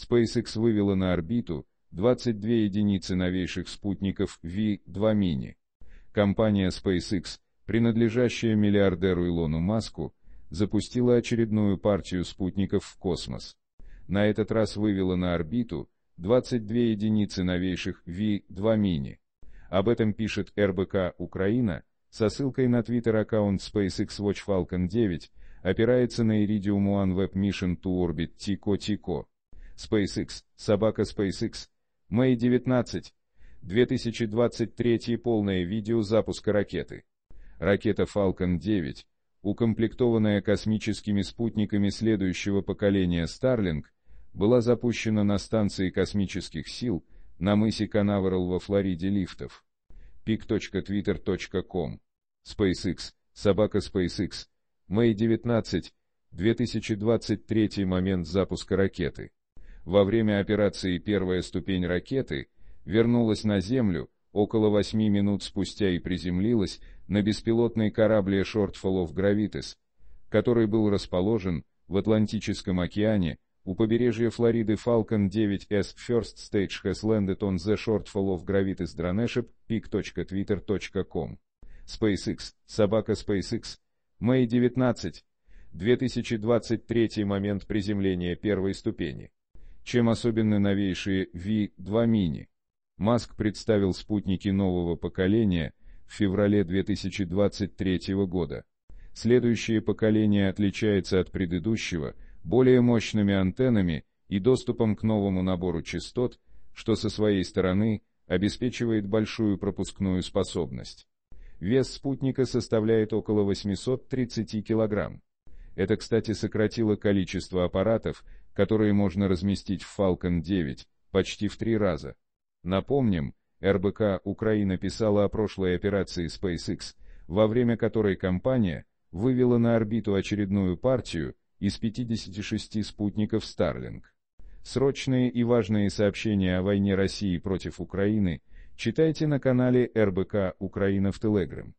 SpaceX вывела на орбиту 22 единицы новейших спутников V2 Mini. Компания SpaceX, принадлежащая миллиардеру Илону Маску, запустила очередную партию спутников в космос. На этот раз вывела на орбиту 22 единицы новейших V2 Mini. Об этом пишет РБК «Украина» со ссылкой на твиттер-аккаунт SpaceX Watch Falcon 9, опирается на Iridium One Web Mission to Orbit Tico Tico. SpaceX, собака SpaceX, May 19, 2023 полное видео запуска ракеты. Ракета Falcon 9, укомплектованная космическими спутниками следующего поколения Starlink, была запущена на станции космических сил на мысе Канаверал во Флориде лифтов. pic.twitter.com SpaceX, собака SpaceX, May 19, 2023 момент запуска ракеты во время операции «Первая ступень ракеты» вернулась на Землю около 8 минут спустя и приземлилась на беспилотный корабль Shortfall of Gravitas, который был расположен в Атлантическом океане у побережья Флориды Falcon 9S First Stage has landed on the shortfall of gravitas Draneship, pic.twitter.com. SpaceX, собака SpaceX, May 19, 2023 момент приземления первой ступени чем особенно новейшие V2 Mini. Маск представил спутники нового поколения в феврале 2023 года. Следующее поколение отличается от предыдущего более мощными антеннами и доступом к новому набору частот, что со своей стороны обеспечивает большую пропускную способность. Вес спутника составляет около 830 килограмм. Это, кстати, сократило количество аппаратов, которые можно разместить в Falcon 9, почти в три раза. Напомним, РБК Украина писала о прошлой операции SpaceX, во время которой компания вывела на орбиту очередную партию из 56 спутников Starlink. Срочные и важные сообщения о войне России против Украины читайте на канале РБК Украина в Телеграм.